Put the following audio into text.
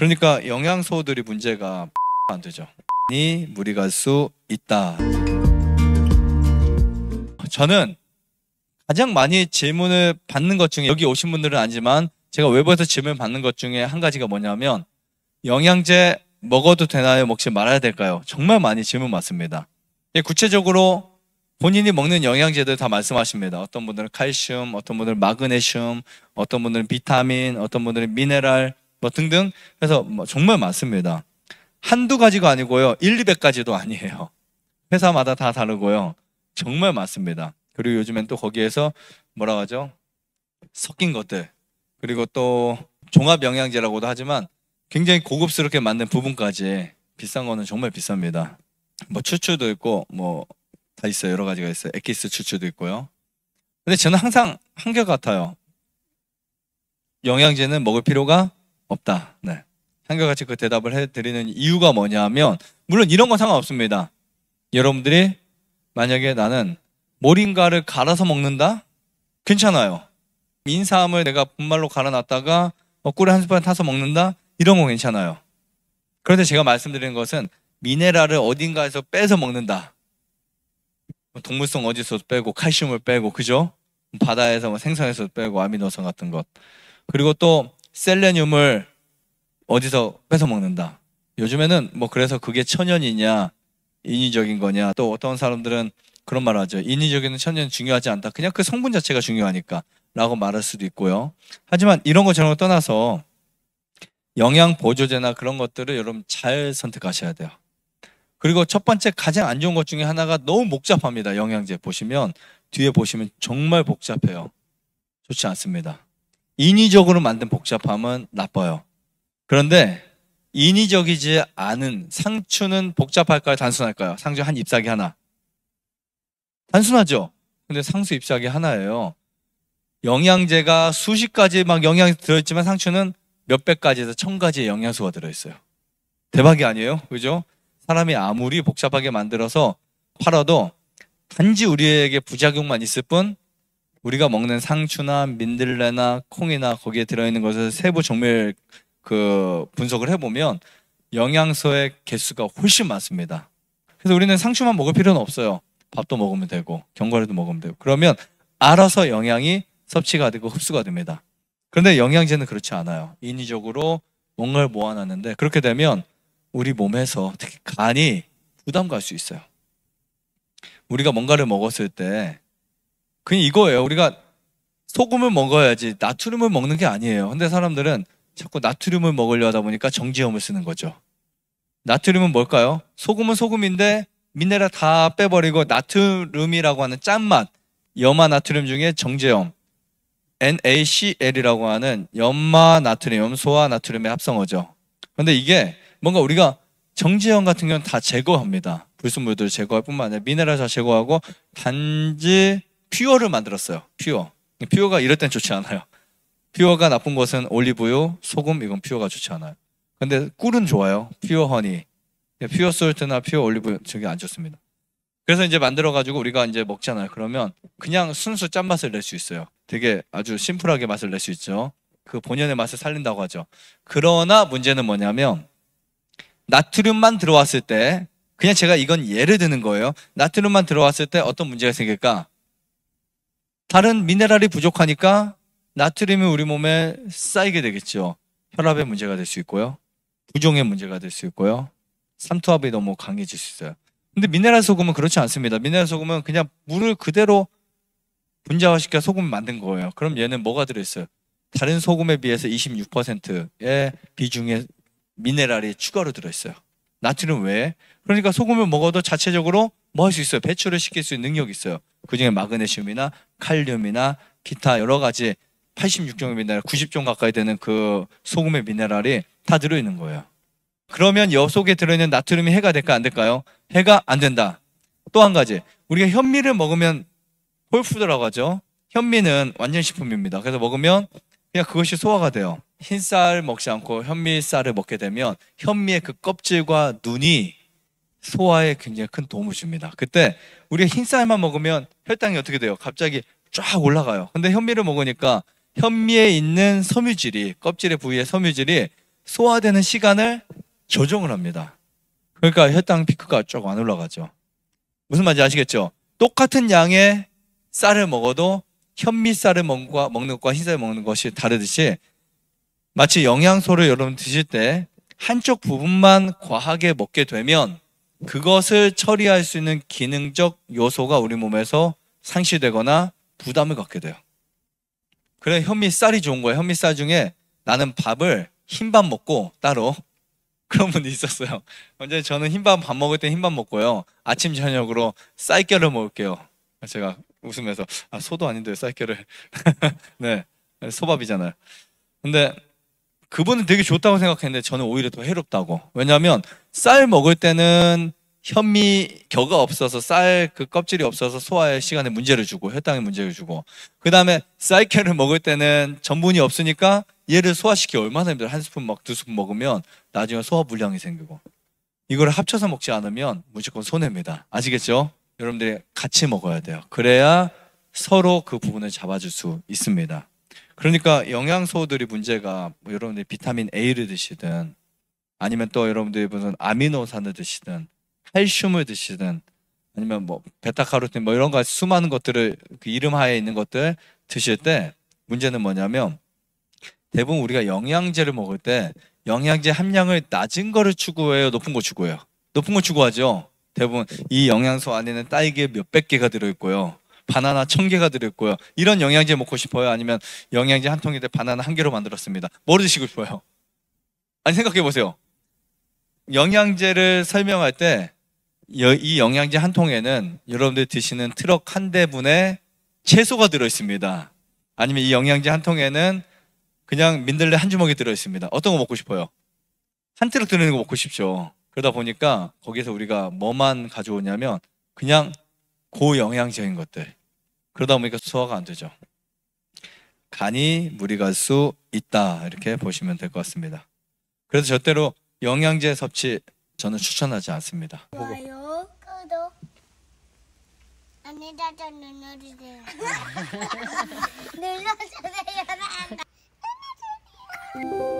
그러니까 영양소들이 문제가 안 되죠. 이 무리 갈 수 있다. 저는 가장 많이 질문을 받는 것 중에 여기 오신 분들은 아니지만 제가 외부에서 질문 받는 것 중에 한 가지가 뭐냐면 영양제 먹어도 되나요? 먹지 말아야 될까요? 정말 많이 질문 받습니다. 예, 구체적으로 본인이 먹는 영양제들 다 말씀하십니다. 어떤 분들은 칼슘, 어떤 분들은 마그네슘, 어떤 분들은 비타민, 어떤 분들은 미네랄, 뭐 등등 해서 뭐 정말 많습니다. 한두 가지가 아니고요. 1, 200가지도 아니에요. 회사마다 다 다르고요. 정말 많습니다. 그리고 요즘엔 또 거기에서 뭐라고 하죠? 섞인 것들. 그리고 또 종합 영양제라고도 하지만 굉장히 고급스럽게 만든 부분까지 비싼 거는 정말 비쌉니다. 뭐 추추도 있고 뭐 다 있어요. 여러 가지가 있어요. 엑기스 추추도 있고요. 근데 저는 항상 한결 같아요. 영양제는 먹을 필요가 없다. 네. 한결 같이 그 대답을 해드리는 이유가 뭐냐면 물론 이런 건 상관없습니다. 여러분들이 만약에 나는 모링가를 갈아서 먹는다? 괜찮아요. 인삼을 내가 분말로 갈아놨다가 뭐 꿀에 한 스푼 타서 먹는다? 이런 건 괜찮아요. 그런데 제가 말씀드리는 것은 미네랄을 어딘가에서 빼서 먹는다. 뭐 동물성 어디서 빼고 칼슘을 빼고 그죠? 바다에서 뭐 생선에서 빼고 아미노산 같은 것. 그리고 또 셀레늄을 어디서 뺏어 먹는다. 요즘에는 뭐 그래서 그게 천연이냐 인위적인 거냐 또 어떤 사람들은 그런 말을 하죠. 인위적인 천연 중요하지 않다. 그냥 그 성분 자체가 중요하니까 라고 말할 수도 있고요. 하지만 이런 거 저런 거 떠나서 영양 보조제나 그런 것들을 여러분 잘 선택하셔야 돼요. 그리고 첫 번째 가장 안 좋은 것 중에 하나가 너무 복잡합니다. 영양제 보시면 뒤에 보시면 정말 복잡해요. 좋지 않습니다. 인위적으로 만든 복잡함은 나빠요. 그런데 인위적이지 않은 상추는 복잡할까요? 단순할까요? 상추 한 잎사귀 하나. 단순하죠? 근데 상수 잎사귀 하나예요. 영양제가 수십 가지 막 영양이 들어있지만 상추는 몇백 가지에서 천 가지의 영양소가 들어있어요. 대박이 아니에요? 그죠? 사람이 아무리 복잡하게 만들어서 팔아도 단지 우리에게 부작용만 있을 뿐 우리가 먹는 상추나 민들레나 콩이나 거기에 들어있는 것을 세부 종밀그 분석을 해보면 영양소의 개수가 훨씬 많습니다. 그래서 우리는 상추만 먹을 필요는 없어요. 밥도 먹으면 되고 견과류도 먹으면 되고 그러면 알아서 영양이 섭취가 되고 흡수가 됩니다. 그런데 영양제는 그렇지 않아요. 인위적으로 뭔가를 모아놨는데 그렇게 되면 우리 몸에서 특히 간이 부담 갈 수 있어요. 우리가 뭔가를 먹었을 때 그냥 이거예요. 우리가 소금을 먹어야지 나트륨을 먹는 게 아니에요. 근데 사람들은 자꾸 나트륨을 먹으려 하다 보니까 정지염을 쓰는 거죠. 나트륨은 뭘까요? 소금은 소금인데 미네랄 다 빼버리고 나트륨이라고 하는 짠맛, 염화 나트륨 중에 정제염, NaCl이라고 하는 염화 나트륨, 소화 나트륨의 합성어죠. 근데 이게 뭔가 우리가 정제염 같은 경우는 다 제거합니다. 불순물들을 제거할 뿐만 아니라 미네랄 다 제거하고 단지 퓨어를 만들었어요. 퓨어. 퓨어가 이럴 땐 좋지 않아요. 퓨어가 나쁜 것은 올리브유, 소금 이건 퓨어가 좋지 않아요. 근데 꿀은 좋아요. 퓨어 허니. 네, 퓨어 솔트나 퓨어 올리브 유 저게 안 좋습니다. 그래서 이제 만들어 가지고 우리가 이제 먹잖아요. 그러면 그냥 순수 짠맛을 낼 수 있어요. 되게 아주 심플하게 맛을 낼 수 있죠. 그 본연의 맛을 살린다고 하죠. 그러나 문제는 뭐냐면 나트륨만 들어왔을 때 그냥 제가 이건 예를 드는 거예요. 나트륨만 들어왔을 때 어떤 문제가 생길까? 다른 미네랄이 부족하니까 나트륨이 우리 몸에 쌓이게 되겠죠. 혈압의 문제가 될 수 있고요. 부종의 문제가 될 수 있고요. 삼투압이 너무 강해질 수 있어요. 근데 미네랄 소금은 그렇지 않습니다. 미네랄 소금은 그냥 물을 그대로 분자화시켜 소금을 만든 거예요. 그럼 얘는 뭐가 들어있어요? 다른 소금에 비해서 26%의 비중의 미네랄이 추가로 들어있어요. 나트륨 외에. 그러니까 소금을 먹어도 자체적으로 뭐할수 있어요? 배출을 시킬 수 있는 능력이 있어요. 그 중에 마그네슘이나 칼륨이나 기타 여러 가지 86종의 미네랄, 90종 가까이 되는 그 소금의 미네랄이 다 들어있는 거예요. 그러면 여 속에 들어있는 나트륨이 해가 될까 안 될까요? 해가 안 된다. 또 한 가지 우리가 현미를 먹으면 홀푸드라고 하죠. 현미는 완전 식품입니다. 그래서 먹으면 그냥 그것이 소화가 돼요. 흰쌀 먹지 않고 현미쌀을 먹게 되면 현미의 그 껍질과 눈이 소화에 굉장히 큰 도움을 줍니다. 그때 우리가 흰쌀만 먹으면 혈당이 어떻게 돼요? 갑자기 쫙 올라가요. 근데 현미를 먹으니까 현미에 있는 섬유질이 껍질의 부위의 섬유질이 소화되는 시간을 조정을 합니다. 그러니까 혈당 피크가 쭉안 올라가죠. 무슨 말인지 아시겠죠? 똑같은 양의 쌀을 먹어도 현미쌀을 먹는 것과 흰쌀을 먹는 것이 다르듯이 마치 영양소를 여러분 드실 때 한쪽 부분만 과하게 먹게 되면 그것을 처리할 수 있는 기능적 요소가 우리 몸에서 상실되거나 부담을 갖게 돼요. 그래 현미쌀이 좋은 거예요. 현미쌀 중에 나는 밥을 흰밥 먹고 따로 그런 분도 있었어요. 언제 저는 흰밥 밥 먹을 때 흰밥 먹고요. 아침 저녁으로 쌀겨를 먹을게요. 제가 웃으면서 아, 소도 아닌데 쌀겨를 네 소밥이잖아요. 근데 그분은 되게 좋다고 생각했는데 저는 오히려 더 해롭다고. 왜냐하면 쌀 먹을 때는 현미 겨가 없어서 쌀 그 껍질이 없어서 소화의 시간에 문제를 주고 혈당에 문제를 주고 그 다음에 쌀캐를 먹을 때는 전분이 없으니까 얘를 소화시키 얼마나 힘들어 한 스푼 막 두 스푼 먹으면 나중에 소화 불량이 생기고 이걸 합쳐서 먹지 않으면 무조건 손해입니다 아시겠죠? 여러분들이 같이 먹어야 돼요 그래야 서로 그 부분을 잡아줄 수 있습니다 그러니까 영양소들이 문제가 뭐 여러분들이 비타민 A를 드시든 아니면 또 여러분들이 무슨 아미노산을 드시든 칼슘을 드시든 아니면 뭐 베타카로틴 뭐 이런 거 수많은 것들을 그 이름 하에 있는 것들 드실 때 문제는 뭐냐면 대부분 우리가 영양제를 먹을 때 영양제 함량을 낮은 거를 추구해요, 높은 거 추구해요. 높은 거 추구하죠. 대부분 이 영양소 안에는 딸기에 몇백 개가 들어있고요. 바나나 천 개가 들어있고요. 이런 영양제 먹고 싶어요? 아니면 영양제 한 통인데 바나나 한 개로 만들었습니다. 뭐를 드시고 싶어요? 아니 생각해 보세요. 영양제를 설명할 때 이 영양제 한 통에는 여러분들 드시는 트럭 한 대분의 채소가 들어있습니다. 아니면 이 영양제 한 통에는 그냥 민들레 한 주먹이 들어있습니다. 어떤 거 먹고 싶어요? 한 트럭 들어있는 거 먹고 싶죠. 그러다 보니까 거기서 우리가 뭐만 가져오냐면 그냥 고영양제인 것들. 그러다 보니까 소화가 안 되죠. 간이 물이 갈수 있다 이렇게 보시면 될 것 같습니다. 그래서 절대로 영양제 섭취 저는 추천하지 않습니다. 좋아요, 구독, 안내자자 눌러주세요. 눌러주세요.